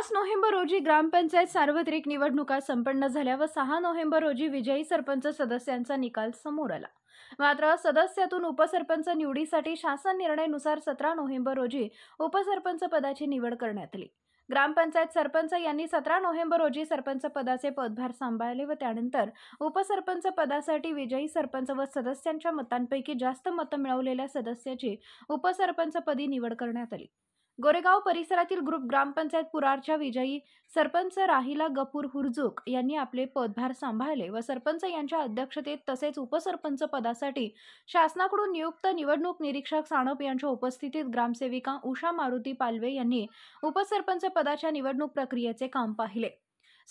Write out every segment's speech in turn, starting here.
पाच नोव्हेंबर रोजी ग्रामपंचायत सार्वत्रिक निवडणुका संपन्न झाल्या व सहा नोव्हेंबर रोजी विजयी सरपंच सदस्यांचा निकाल समोर आला मात्र सदस्यातून उपसरपंच निवडीसाठी शासन निर्णयनुसार सतरा नोव्हेंबर रोजी उपसरपंच पदाची निवड करण्यात आली ग्रामपंचायत सरपंच यांनी सतरा नोव्हेंबर रोजी सरपंच पदाचे पदभार सांभाळले व त्यानंतर उपसरपंच पदासाठी विजयी सरपंच व सदस्यांच्या मतांपैकी जास्त मतं मिळवलेल्या सदस्याची उपसरपंचपदी निवड करण्यात आली गोरेगाव परिसरातील ग्रुप ग्रामपंचायत पुरारच्या विजयी सरपंच राहिला गपूर हुरजुक यांनी आपले पदभार सांभाळले व सरपंच यांच्या अध्यक्षतेत तसेच उपसरपंच पदासाठी शासनाकडून नियुक्त निवडणूक निरीक्षक साणप यांच्या उपस्थितीत ग्रामसेविका उषा मारुती पालवे यांनी उपसरपंच पदाच्या निवडणूक प्रक्रियेचे काम पाहिले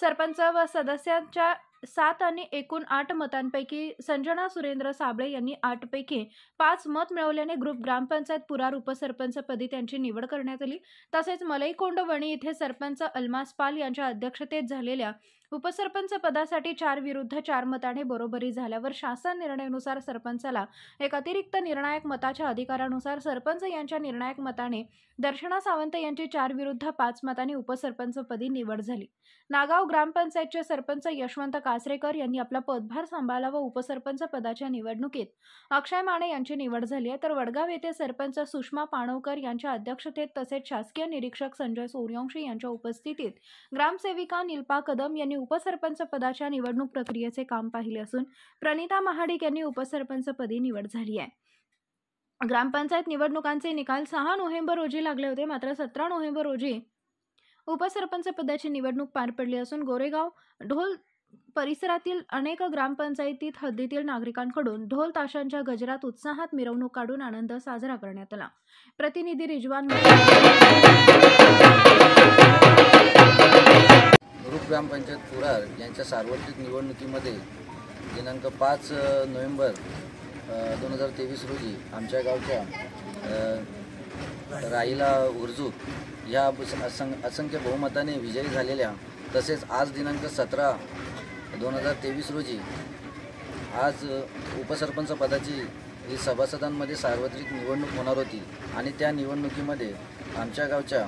सरपंच व सदस्यांच्या सात आणि एकूण आठ मतांपैकी संजना सुरेंद्र साबळे यांनी आठपैकी पाच मत मिळवल्याने ग्रुप ग्रामपंचायत पुरार उपसरपंचपदी त्यांची निवड करण्यात आली तसेच मलईकोंडवणी इथे सरपंच अल्मास पाल यांच्या अध्यक्षतेत झालेल्या उपसरपंच पदासाठी चार विरुद्ध चार मताने बरोबरी झाल्यावर शासन निर्णयानुसार सरपंचाला एक अतिरिक्त निर्णायक मताच्या अधिकारानुसार सरपंच यांच्या निर्णायक मताने दर्शना सावंत यांची चार विरुद्ध पाच मताने उपसरपंचपदी निवड झाली नागाव ग्रामपंचायतचे सरपंच यशवंत कासरेकर यांनी आपला पदभार सांभाळला व उपसरपंच पदाच्या निवडणुकीत अक्षय माने यांची निवड झाली आहे तर वडगाव येथे सरपंच सुषमा पाणवकर यांच्या अध्यक्षतेत तसेच शासकीय निरीक्षक संजय सूर्यवंशी यांच्या उपस्थितीत ग्रामसेविका निल्पा कदम यांनी उपसरपंच पदाच्या निवडणूक प्रक्रियेचे काम पाहिले असून प्रणिता महाडिक यांनी उपसरपंचपदी निवड झाली आहे ग्रामपंचायत निवडणुकांचे निकाल सहा नोव्हेंबर रोजी लागले होते मात्र सतरा नोव्हेंबर रोजी उपसरपंच पदाची निवडणूक पार पडली असून गोरेगाव ढोल परिसरातील अनेक ग्रामपंचायतीत हद्दीतील नागरिकांकडून ढोल ताशांच्या गजरात उत्साहात मिरवणूक काढून आनंद साजरा करण्यात आला प्रतिनिधी रिजवान ग्रामपंचायत कुरार यांच्या सार्वत्रिक निवडणुकीमध्ये दिनांक पाच नोव्हेंबर दोन हजार तेवीस रोजी आमच्या गावच्या राहिला उर्जूक ह्या असं असंख्य बहुमताने विजयी झालेल्या तसेच आज दिनांक सतरा दोन हजार तेवीस रोजी आज उपसरपंच पदाची ही सभासदांमध्ये सार्वत्रिक निवडणूक होणार होती आणि त्या निवडणुकीमध्ये आमच्या गावच्या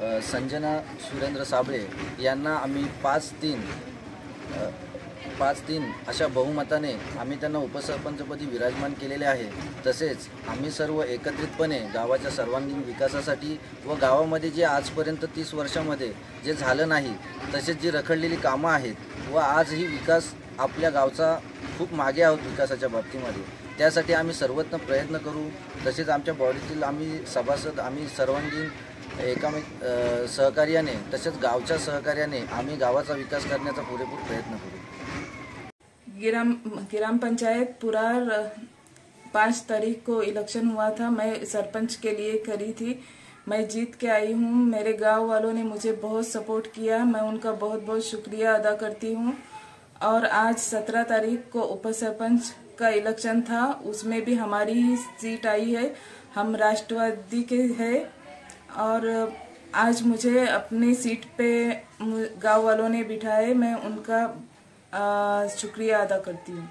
संजना सुरेंद्र साबळे यांना आम्ही पाच तीन पाच तीन अशा बहुमताने आम्ही त्यांना उपसरपंचपदी विराजमान केलेले आहे तसेच आम्ही सर्व एकत्रितपणे गावाच्या सर्वांगीण विकासासाठी व गावामध्ये जे आजपर्यंत तीस वर्षामध्ये जे झालं नाही तसेच जी रखडलेली कामं आहेत व आजही विकास आपल्या गावचा खूप मागे आहोत विकासाच्या बाबतीमध्ये त्यासाठी आम्ही सर्वत्र प्रयत्न करू तसेच आमच्या बॉडीतील आम्ही सभासद आम्ही सर्वांगीण एक एकामेक सहकार्याने तसेच गावच्या सहकार्याने आम्ही गावाचा विकास करना पूरेपूर प्रयत्न करू ग्राम ग्राम पंचायत पुरार पाँच तारीख को इलेक्शन हुआ था मैं सरपंच के लिए करी थी मैं जीत के आई हूँ मेरे गांव वालों ने मुझे बहुत सपोर्ट किया मैं उनका बहुत बहुत शुक्रिया अदा करती हूँ और आज सत्रह तारीख को उप सरपंच का इलेक्शन था उसमें भी हमारी ही सीट आई है हम राष्ट्रवादी के हैं और आज मुझे अपनी सीट पे गांव वालों ने बिठाए मैं उनका शुक्रिया अदा करती हूँ